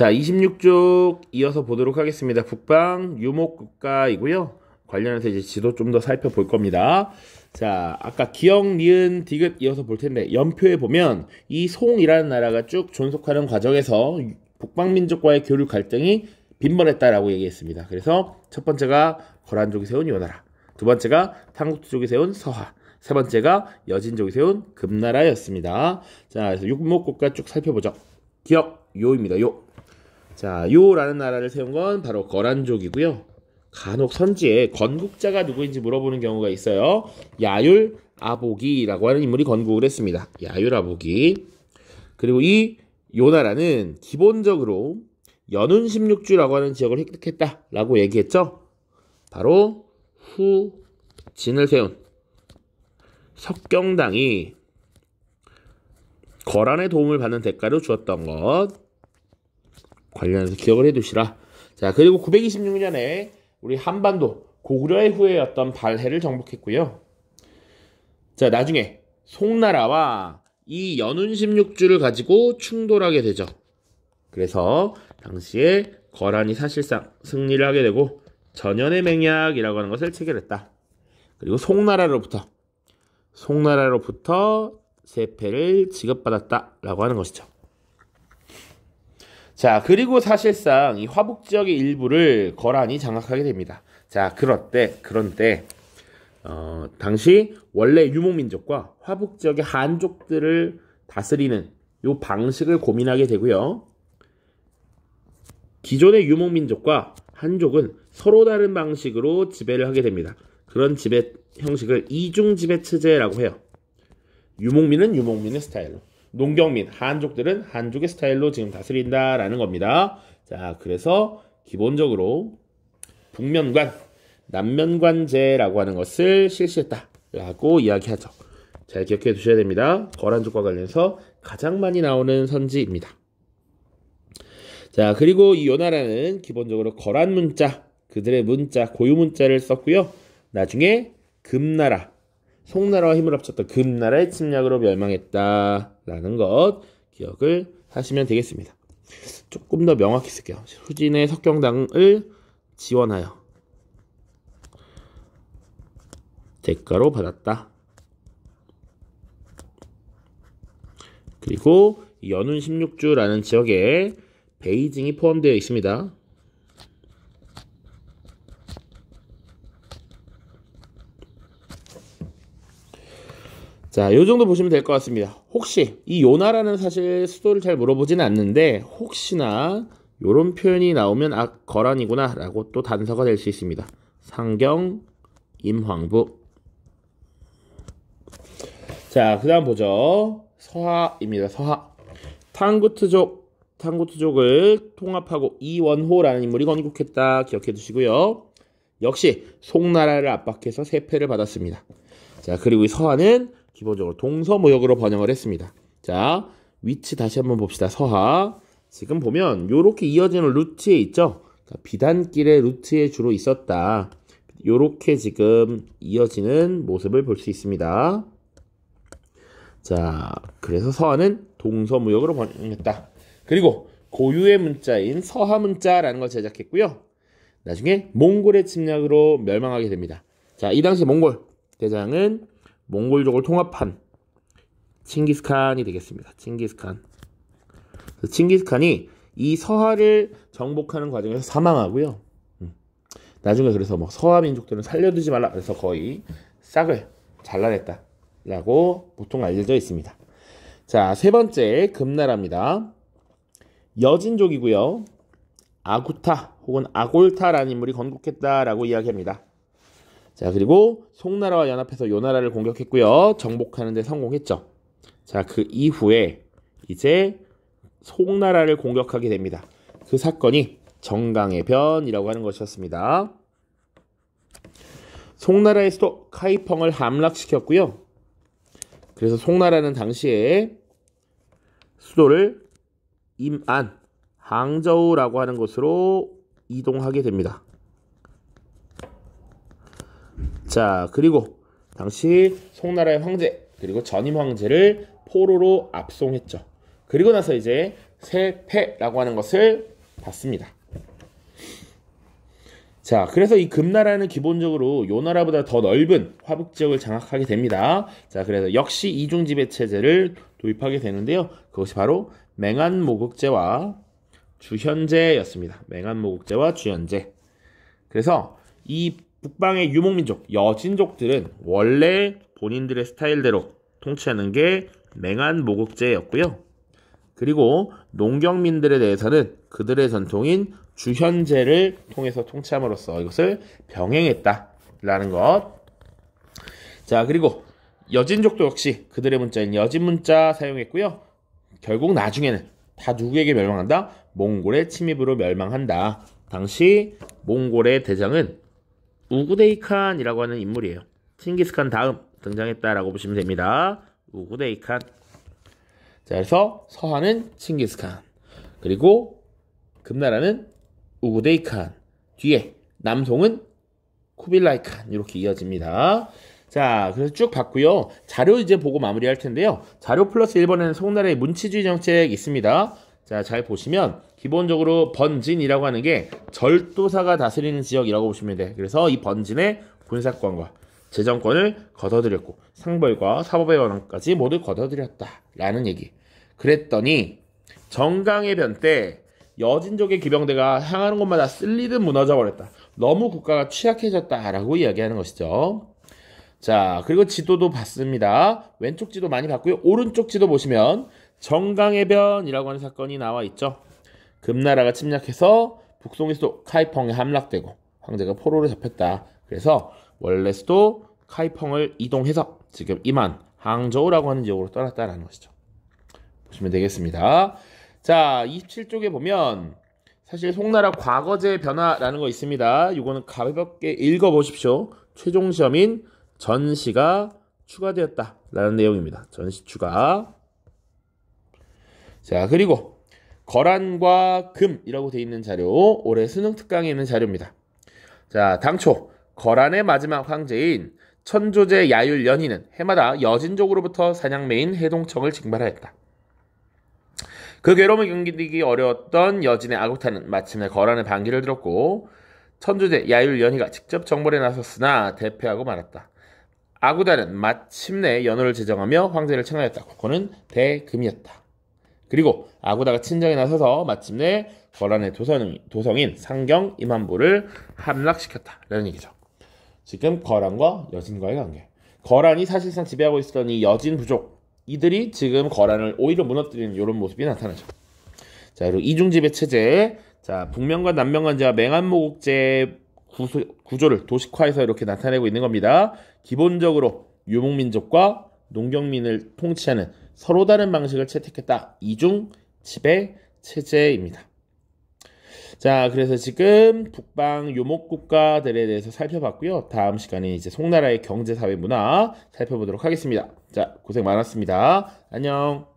자, 26쪽 이어서 보도록 하겠습니다. 북방 유목 국가이고요. 관련해서 이제 지도 좀 더 살펴볼 겁니다. 자, 아까 기역, 니은, 디귿 이어서 볼 텐데 연표에 보면 이 송이라는 나라가 쭉 존속하는 과정에서 북방민족과의 교류 갈등이 빈번했다라고 얘기했습니다. 그래서 첫 번째가 거란족이 세운 요나라, 두 번째가 탕국투족이 세운 서하, 세 번째가 여진족이 세운 금나라였습니다. 자, 그래서 육목국가 쭉 살펴보죠. 기역 요입니다. 요. 자, 요라는 나라를 세운 건 바로 거란족이고요. 간혹 선지에 건국자가 누구인지 물어보는 경우가 있어요. 야율 아보기라고 하는 인물이 건국을 했습니다. 야율 아보기. 그리고 이 요나라는 기본적으로 연운 16주라고 하는 지역을 획득했다라고 얘기했죠. 바로 후진을 세운 석경당이 거란의 도움을 받는 대가로 주었던 것. 관련해서 기억을 해두시라. 자, 그리고 926년에 우리 한반도 고구려의 후예였던 발해를 정복했고요. 자, 나중에 송나라와 이 연운 16주를 가지고 충돌하게 되죠. 그래서 당시에 거란이 사실상 승리를 하게 되고 전연의 맹약이라고 하는 것을 체결했다. 그리고 송나라로부터 송나라로부터 세패를 지급받았다라고 하는 것이죠. 자, 그리고 사실상 이 화북 지역의 일부를 거란이 장악하게 됩니다. 자, 그런데, 그런데, 어, 당시 원래 유목민족과 화북 지역의 한족들을 다스리는 요 방식을 고민하게 되고요. 기존의 유목민족과 한족은 서로 다른 방식으로 지배를 하게 됩니다. 그런 지배 형식을 이중 지배 체제라고 해요. 유목민은 유목민의 스타일로. 농경 및 한족들은 한족의 스타일로 지금 다스린다라는 겁니다. 자, 그래서 기본적으로 북면관, 남면관제라고 하는 것을 실시했다라고 이야기하죠. 잘 기억해 두셔야 됩니다. 거란족과 관련해서 가장 많이 나오는 선지입니다. 자, 그리고 이 요나라는 기본적으로 거란 문자, 그들의 문자, 고유 문자를 썼고요. 나중에 금나라, 송나라와 힘을 합쳤던 금나라의 침략으로 멸망했다라는 것 기억을 하시면 되겠습니다. 조금 더 명확히 쓸게요. 후진의 석경당을 지원하여 대가로 받았다. 그리고 연운 16주라는 지역에 베이징이 포함되어 있습니다. 자, 요 정도 보시면 될 것 같습니다. 혹시 이 요나라는 사실 수도를 잘 물어보지는 않는데 혹시나 요런 표현이 나오면 아 거란이구나라고 또 단서가 될 수 있습니다. 상경 임황부 자, 그다음 보죠. 서하입니다. 서하. 탕구트족 탕구트족을 통합하고 이원호라는 인물이 건국했다 기억해 두시고요. 역시 송나라를 압박해서 세패를 받았습니다. 자, 그리고 이 서하는 기본적으로 동서무역으로 번역을 했습니다. 자, 위치 다시 한번 봅시다. 서하. 지금 보면 이렇게 이어지는 루트에 있죠. 그러니까 비단길의 루트에 주로 있었다. 이렇게 지금 이어지는 모습을 볼 수 있습니다. 자, 그래서 서하는 동서무역으로 번역했다. 그리고 고유의 문자인 서하 문자라는 걸 제작했고요. 나중에 몽골의 침략으로 멸망하게 됩니다. 자, 이 당시 몽골 대장은 몽골족을 통합한 칭기스칸이 되겠습니다. 칭기스칸. 칭기스칸이 이 서하를 정복하는 과정에서 사망하고요. 음. 나중에 그래서 뭐 서하 민족들은 살려두지 말라 그래서 거의 싹을 잘라냈다라고 보통 알려져 있습니다. 자, 세 번째 금나라입니다. 여진족이고요. 아구타 혹은 아골타라는 인물이 건국했다라고 이야기합니다. 자, 그리고 송나라와 연합해서 요나라를 공격했고요. 정복하는데 성공했죠. 자, 그 이후에 이제 송나라를 공격하게 됩니다. 그 사건이 정강의 변이라고 하는 것이었습니다. 송나라의 수도 카이펑을 함락시켰고요. 그래서 송나라는 당시에 수도를 임안, 항저우라고 하는 곳으로 이동하게 됩니다. 자, 그리고 당시 송나라의 황제 그리고 전임 황제를 포로로 압송했죠. 그리고 나서 이제 세패라고 하는 것을 봤습니다 자, 그래서 이 금나라는 기본적으로 요 나라보다 더 넓은 화북 지역을 장악하게 됩니다. 자, 그래서 역시 이중 지배 체제를 도입하게 되는데요. 그것이 바로 맹안모국제와 주현제였습니다. 맹안모국제와 주현제. 그래서 이 북방의 유목민족, 여진족들은 원래 본인들의 스타일대로 통치하는 게 맹한 모국제였고요. 그리고 농경민들에 대해서는 그들의 전통인 주현제를 통해서 통치함으로써 이것을 병행했다라는 것. 자, 그리고 여진족도 역시 그들의 문자인 여진 문자 사용했고요. 결국 나중에는 다 누구에게 멸망한다? 몽골의 침입으로 멸망한다. 당시 몽골의 대장은 우구데이칸이라고 하는 인물이에요. 칭기스칸 다음 등장했다라고 보시면 됩니다. 우구데이칸. 자, 그래서 서하는 칭기스칸. 그리고 금나라는 우구데이칸. 뒤에 남송은 쿠빌라이칸. 이렇게 이어집니다. 자, 그래서 쭉 봤고요. 자료 이제 보고 마무리할 텐데요. 자료 플러스 1번에는 송나라의 문치주의 정책 있습니다. 자, 잘 보시면 기본적으로 번진이라고 하는 게 절도사가 다스리는 지역이라고 보시면 돼. 그래서 이 번진의 군사권과 재정권을 거둬들였고 상벌과 사법의 권한까지 모두 거둬들였다라는 얘기. 그랬더니 정강의 변때 여진족의 기병대가 향하는 곳마다 쓸리듯 무너져 버렸다. 너무 국가가 취약해졌다라고 이야기하는 것이죠. 자, 그리고 지도도 봤습니다. 왼쪽 지도 많이 봤고요. 오른쪽 지도 보시면 정강의 변이라고 하는 사건이 나와 있죠. 금나라가 침략해서 북송의 수도 카이펑에 함락되고 황제가 포로로 잡혔다. 그래서 원래 수도 카이펑을 이동해서 지금 이만 항저우라고 하는 지역으로 떠났다라는 것이죠. 보시면 되겠습니다. 자, 27쪽에 보면 사실 송나라 과거제 변화라는 거 있습니다. 이거는 가볍게 읽어보십시오. 최종 시험인 전시가 추가되었다라는 내용입니다. 전시 추가. 자, 그리고 거란과 금이라고 돼 있는 자료 올해 수능 특강에 있는 자료입니다. 자, 당초 거란의 마지막 황제인 천조제 야율 연희는 해마다 여진족으로부터 사냥매인 해동청을 징발하였다. 그 괴로움을 견디기 어려웠던 여진의 아구타는 마침내 거란의 반기를 들었고 천조제 야율 연희가 직접 정벌에 나섰으나 대패하고 말았다. 아구다는 마침내 연호를 제정하며 황제를 청하였다. 그거는 대금이었다. 그리고 아구다가 친정에 나서서 마침내 거란의 도성, 도성인 상경 임한부를 함락시켰다라는 얘기죠. 지금 거란과 여진과의 관계. 거란이 사실상 지배하고 있었던 이 여진 부족 이들이 지금 거란을 오히려 무너뜨리는 이런 모습이 나타나죠. 자, 그리고 이중지배 체제. 자, 북면과 남면관 제와 맹한모국제 구조를 도식화해서 이렇게 나타내고 있는 겁니다. 기본적으로 유목민족과 농경민을 통치하는 서로 다른 방식을 채택했다. 이중 지배 체제입니다. 자, 그래서 지금 북방 유목 국가들에 대해서 살펴봤고요. 다음 시간에 이제 송나라의 경제, 사회, 문화 살펴보도록 하겠습니다. 자, 고생 많았습니다. 안녕.